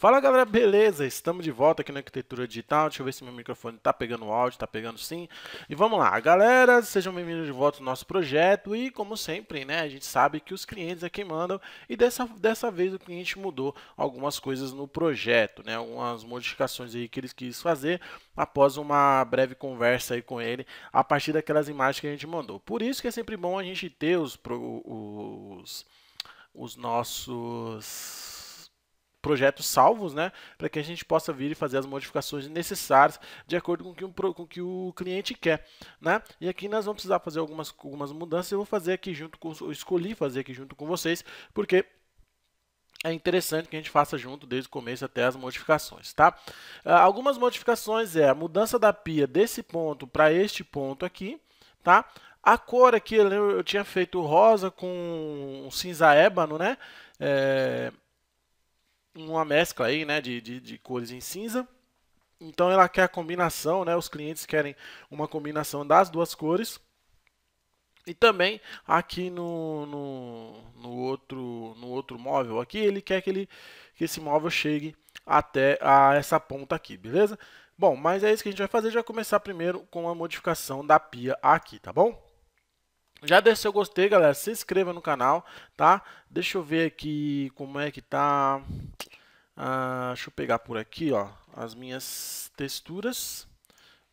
Fala galera, beleza? Estamos de volta aqui na Arquitetura Digital. Deixa eu ver se meu microfone tá pegando o áudio, tá pegando sim. E vamos lá, galera, sejam bem-vindos de volta ao nosso projeto. E como sempre, né, a gente sabe que os clientes é quem mandam. E dessa, dessa vez o cliente mudou algumas coisas no projeto, né, algumas modificações aí que ele quis fazer após uma breve conversa aí com ele a partir daquelas imagens que a gente mandou. Por isso que é sempre bom a gente ter os, os, os nossos projetos salvos, né, para que a gente possa vir e fazer as modificações necessárias de acordo com o que, um, com que o cliente quer, né? E aqui nós vamos precisar fazer algumas, algumas mudanças, eu vou fazer aqui junto com, eu escolhi fazer aqui junto com vocês, porque é interessante que a gente faça junto desde o começo até as modificações, tá? Ah, algumas modificações é a mudança da pia desse ponto para este ponto aqui, tá? A cor aqui, eu, lembro, eu tinha feito rosa com cinza ébano, né? É, uma mescla aí, né, de, de, de cores em cinza. Então ela quer a combinação, né? Os clientes querem uma combinação das duas cores. E também aqui no, no, no, outro, no outro móvel aqui, ele quer que, ele, que esse móvel chegue até a essa ponta aqui, beleza? Bom, mas é isso que a gente vai fazer, já começar primeiro com a modificação da pia aqui, tá bom? Já deixa seu gostei, galera, se inscreva no canal, tá? Deixa eu ver aqui como é que tá... Ah, deixa eu pegar por aqui, ó, as minhas texturas,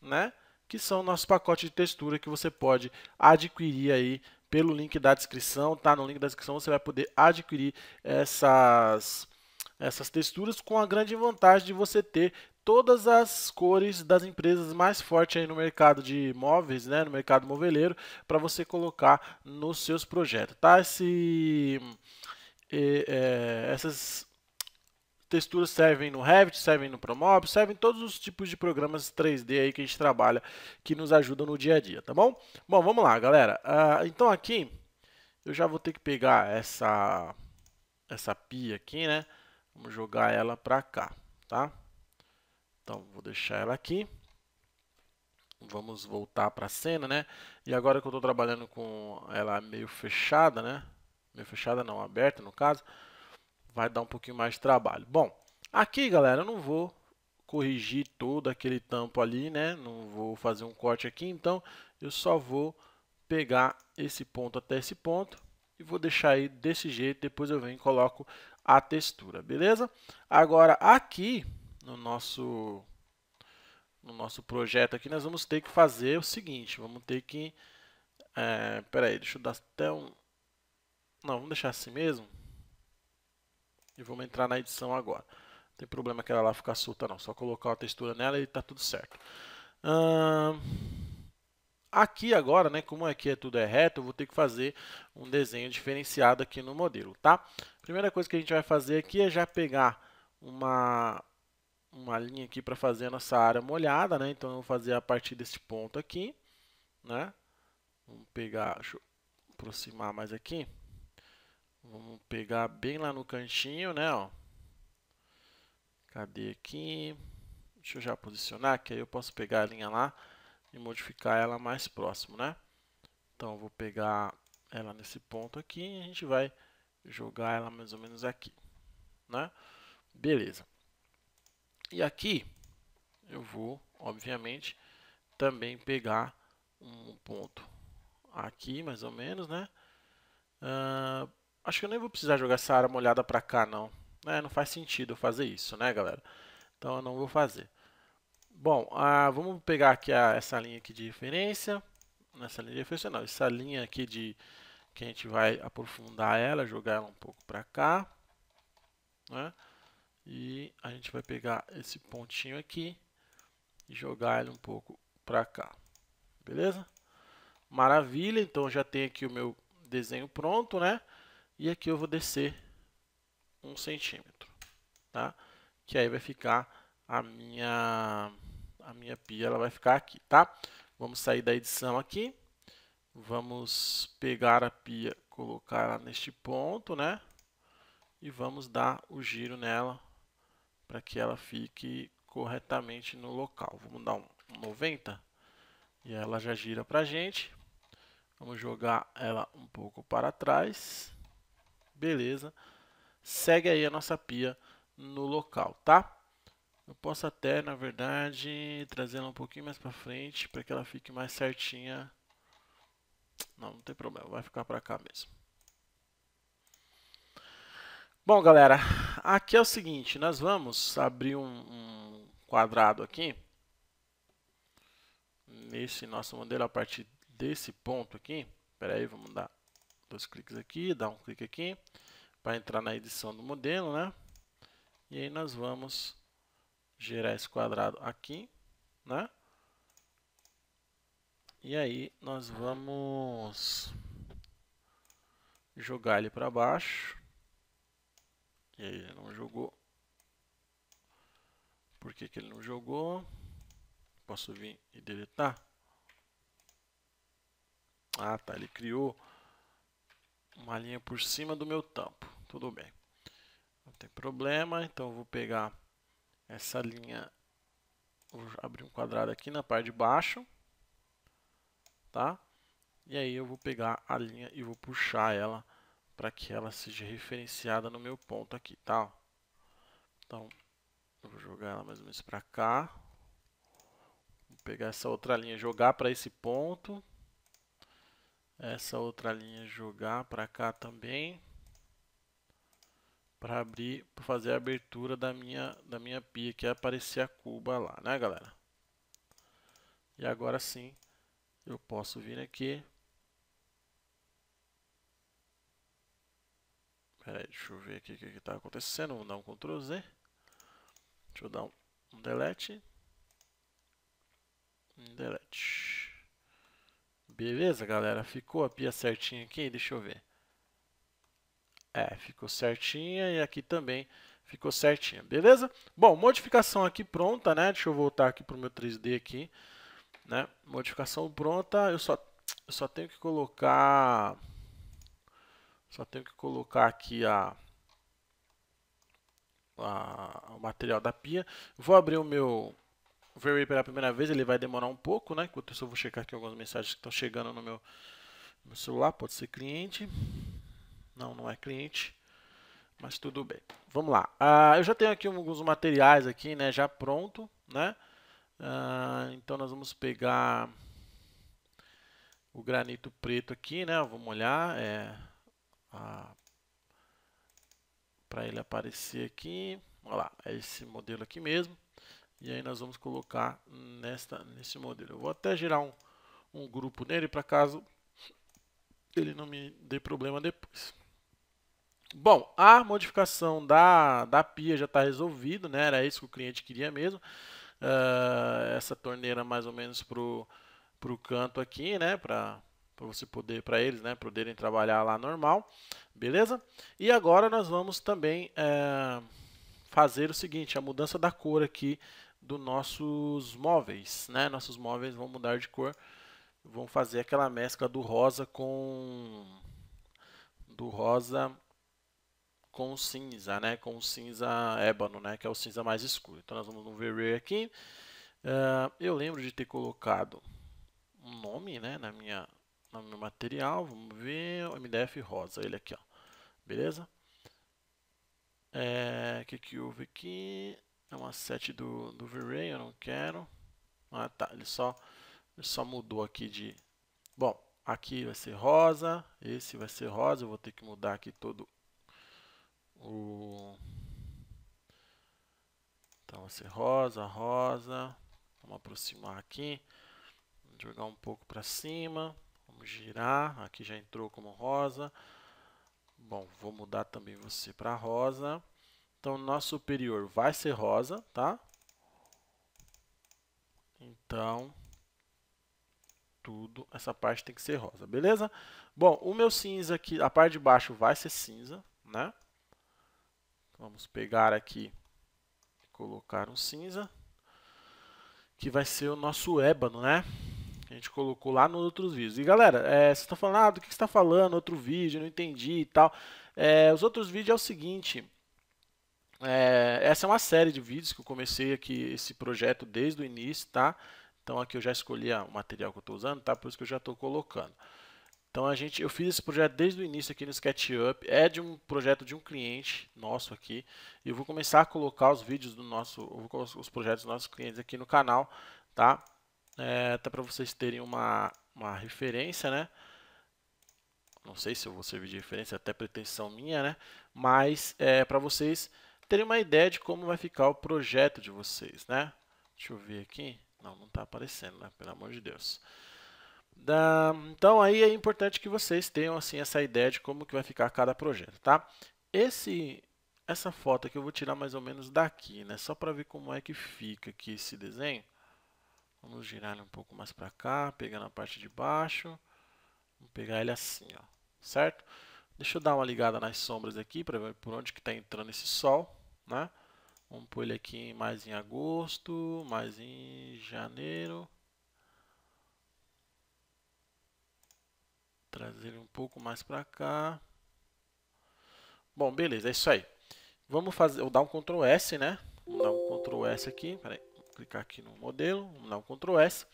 né? Que são o nosso pacote de textura que você pode adquirir aí pelo link da descrição, tá? No link da descrição você vai poder adquirir essas, essas texturas com a grande vantagem de você ter todas as cores das empresas mais fortes aí no mercado de móveis né, no mercado moveleiro, para você colocar nos seus projetos, tá? Esse, é, essas texturas servem no Revit, servem no Promob, servem todos os tipos de programas 3D aí que a gente trabalha, que nos ajudam no dia a dia, tá bom? Bom, vamos lá, galera. Uh, então aqui, eu já vou ter que pegar essa, essa pia aqui, né? Vamos jogar ela pra cá, tá? Então, vou deixar ela aqui. Vamos voltar pra cena, né? E agora que eu tô trabalhando com ela meio fechada, né? Meio fechada não, aberta no caso vai dar um pouquinho mais de trabalho. Bom, aqui, galera, eu não vou corrigir todo aquele tampo ali, né? Não vou fazer um corte aqui, então eu só vou pegar esse ponto até esse ponto e vou deixar aí desse jeito, depois eu venho e coloco a textura, beleza? Agora aqui no nosso no nosso projeto aqui nós vamos ter que fazer o seguinte, vamos ter que é, peraí, deixa eu dar até um não, vamos deixar assim mesmo e vamos entrar na edição agora. Não tem problema que ela lá ficar solta não, só colocar a textura nela e tá tudo certo. aqui agora, né, como aqui é, é tudo é reto, eu vou ter que fazer um desenho diferenciado aqui no modelo, tá? Primeira coisa que a gente vai fazer aqui é já pegar uma, uma linha aqui para fazer a nossa área molhada, né? Então eu vou fazer a partir desse ponto aqui, né? Vamos pegar, deixa eu aproximar mais aqui. Vamos pegar bem lá no cantinho, né? Ó. Cadê aqui? Deixa eu já posicionar, que aí eu posso pegar a linha lá e modificar ela mais próximo, né? Então, vou pegar ela nesse ponto aqui e a gente vai jogar ela mais ou menos aqui, né? Beleza. E aqui eu vou, obviamente, também pegar um ponto aqui, mais ou menos, né? Uh, Acho que eu nem vou precisar jogar essa área molhada pra cá, não. É, não faz sentido fazer isso, né, galera? Então eu não vou fazer. Bom, ah, vamos pegar aqui a, essa linha aqui de referência. Nessa linha de referência, não. Essa linha aqui de que a gente vai aprofundar ela, jogar ela um pouco para cá. Né? E a gente vai pegar esse pontinho aqui e jogar ele um pouco para cá. Beleza? Maravilha, então já tem aqui o meu desenho pronto, né? E aqui eu vou descer um centímetro, tá? Que aí vai ficar a minha, a minha pia, ela vai ficar aqui, tá? Vamos sair da edição aqui. Vamos pegar a pia, colocar ela neste ponto, né? E vamos dar o giro nela para que ela fique corretamente no local. Vamos dar um 90 e ela já gira para a gente. Vamos jogar ela um pouco para trás. Beleza. Segue aí a nossa pia no local, tá? Eu posso até, na verdade, trazer ela um pouquinho mais para frente para que ela fique mais certinha. Não, não tem problema, vai ficar para cá mesmo. Bom, galera, aqui é o seguinte, nós vamos abrir um, um quadrado aqui. Nesse nosso modelo, a partir desse ponto aqui. Espera aí, vamos dar dois cliques aqui, dá um clique aqui para entrar na edição do modelo, né? E aí nós vamos gerar esse quadrado aqui, né? E aí nós vamos jogar ele para baixo. E aí ele não jogou. Por que, que ele não jogou? Posso vir e deletar? Ah, tá, ele criou uma linha por cima do meu tampo. Tudo bem. Não tem problema, então vou pegar essa linha, vou abrir um quadrado aqui na parte de baixo, tá? E aí eu vou pegar a linha e vou puxar ela para que ela seja referenciada no meu ponto aqui, tá? Então, eu vou jogar ela mais ou menos para cá. Vou pegar essa outra linha, jogar para esse ponto essa outra linha jogar para cá também para abrir para fazer a abertura da minha da minha pia que é aparecer a cuba lá né galera e agora sim eu posso vir aqui Peraí, deixa eu ver aqui o que está acontecendo. Vou dar um Ctrl Z. Deixa eu dar um, um delete. Um delete. Beleza, galera? Ficou a pia certinha aqui? Deixa eu ver. É, ficou certinha e aqui também ficou certinha, beleza? Bom, modificação aqui pronta, né? Deixa eu voltar aqui para o meu 3D aqui. Né? Modificação pronta, eu só, eu só tenho que colocar... Só tenho que colocar aqui a, a, o material da pia. Vou abrir o meu ver pela primeira vez, ele vai demorar um pouco, né? Enquanto isso eu vou checar aqui algumas mensagens que estão chegando no meu, meu celular, pode ser cliente. Não, não é cliente. Mas tudo bem. Vamos lá. Ah, eu já tenho aqui alguns materiais aqui, né? Já pronto, né? Ah, então nós vamos pegar o granito preto aqui, né? Vamos olhar. É, Para ele aparecer aqui. Olha lá, é esse modelo aqui mesmo. E aí nós vamos colocar nesta, nesse modelo. Eu vou até gerar um, um grupo nele para caso ele não me dê problema depois. Bom, a modificação da, da pia já está resolvida, né? era isso que o cliente queria mesmo. Uh, essa torneira mais ou menos para o canto aqui, né? Para você poder, para eles, né? Poderem trabalhar lá normal, beleza? E agora nós vamos também uh, fazer o seguinte, a mudança da cor aqui dos nossos móveis, né? Nossos móveis vão mudar de cor, vão fazer aquela mescla do rosa com do rosa com cinza, né? Com cinza ébano, né? Que é o cinza mais escuro. Então nós vamos no v aqui. Uh, eu lembro de ter colocado um nome, né? Na minha, no meu material. Vamos ver o MDF rosa, ele aqui, ó. Beleza? O é, que que houve aqui? É uma set do, do V-Ray, eu não quero. Ah, tá, ele só, ele só mudou aqui de... Bom, aqui vai ser rosa, esse vai ser rosa, eu vou ter que mudar aqui todo o... Então vai ser rosa, rosa, vamos aproximar aqui, vamos jogar um pouco para cima, vamos girar, aqui já entrou como rosa. Bom, vou mudar também você para rosa. Então, nosso superior vai ser rosa, tá? Então, tudo, essa parte tem que ser rosa, beleza? Bom, o meu cinza aqui, a parte de baixo vai ser cinza, né? Vamos pegar aqui, colocar um cinza, que vai ser o nosso ébano, né? a gente colocou lá nos outros vídeos. E galera, é, você está falando, ah, do que você está falando, outro vídeo, não entendi e tal. É, os outros vídeos é o seguinte, é, essa é uma série de vídeos que eu comecei aqui esse projeto desde o início, tá? Então aqui eu já escolhi o material que eu estou usando, tá? Por isso que eu já estou colocando. Então a gente, eu fiz esse projeto desde o início aqui no SketchUp, é de um projeto de um cliente nosso aqui. E eu vou começar a colocar os vídeos do nosso, os projetos dos nossos clientes aqui no canal, tá? É, tá para vocês terem uma, uma referência, né? Não sei se eu vou servir de referência, até pretensão minha, né? Mas é para vocês terem uma ideia de como vai ficar o projeto de vocês, né? Deixa eu ver aqui. Não, não está aparecendo, né? Pelo amor de Deus. Da... Então aí é importante que vocês tenham assim essa ideia de como que vai ficar cada projeto, tá? Esse essa foto aqui eu vou tirar mais ou menos daqui, né? Só para ver como é que fica aqui esse desenho. Vamos girar ele um pouco mais para cá, pegando a parte de baixo. Vou pegar ele assim, ó, certo? Deixa eu dar uma ligada nas sombras aqui para ver por onde que está entrando esse sol, né? Vamos pôr ele aqui mais em agosto, mais em janeiro. Trazer ele um pouco mais para cá. Bom, beleza, é isso aí. Vamos fazer, eu dar um Ctrl S, né? Vamos dar um Ctrl S aqui, peraí, clicar aqui no modelo, vamos dar um Ctrl S.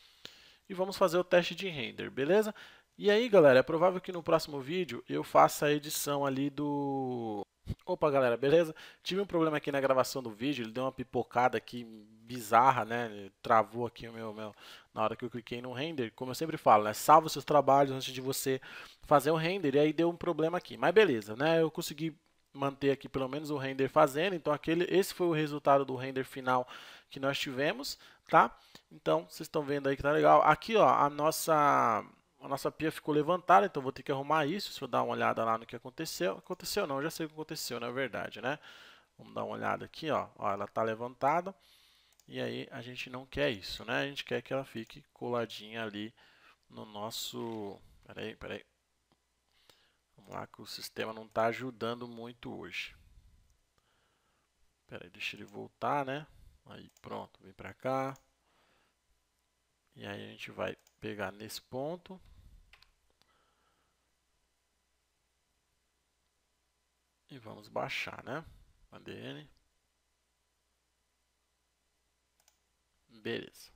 E vamos fazer o teste de render, beleza? E aí, galera, é provável que no próximo vídeo eu faça a edição ali do... Opa, galera, beleza? Tive um problema aqui na gravação do vídeo, ele deu uma pipocada aqui bizarra, né? Travou aqui o meu, meu... Na hora que eu cliquei no render, como eu sempre falo, né? Salva seus trabalhos antes de você fazer o render, e aí deu um problema aqui. Mas beleza, né? Eu consegui manter aqui pelo menos o render fazendo. Então aquele, esse foi o resultado do render final que nós tivemos, tá? Então vocês estão vendo aí que tá legal. Aqui, ó, a nossa a nossa pia ficou levantada, então vou ter que arrumar isso. Se eu dar uma olhada lá no que aconteceu. Aconteceu não, já sei o que aconteceu, na verdade, né? Vamos dar uma olhada aqui, ó. ó ela está levantada. E aí a gente não quer isso, né? A gente quer que ela fique coladinha ali no nosso... Peraí, peraí. Vamos lá que o sistema não está ajudando muito hoje. Peraí, deixa ele voltar, né? Aí, pronto. Vem para cá. E aí a gente vai pegar nesse ponto. E vamos baixar, né? ADN. Beleza.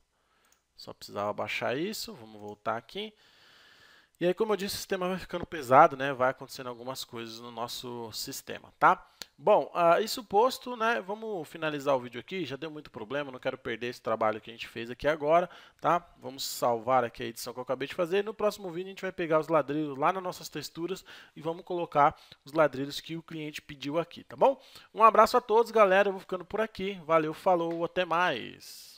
Só precisava baixar isso. Vamos voltar aqui. E aí, como eu disse, o sistema vai ficando pesado, né? Vai acontecendo algumas coisas no nosso sistema, tá? Bom, uh, ah, isso posto, né, vamos finalizar o vídeo aqui, já deu muito problema, não quero perder esse trabalho que a gente fez aqui agora, tá? Vamos salvar aqui a edição que eu acabei de fazer, no próximo vídeo a gente vai pegar os ladrilhos lá nas nossas texturas e vamos colocar os ladrilhos que o cliente pediu aqui, tá bom? Um abraço a todos, galera, eu vou ficando por aqui, valeu, falou, até mais!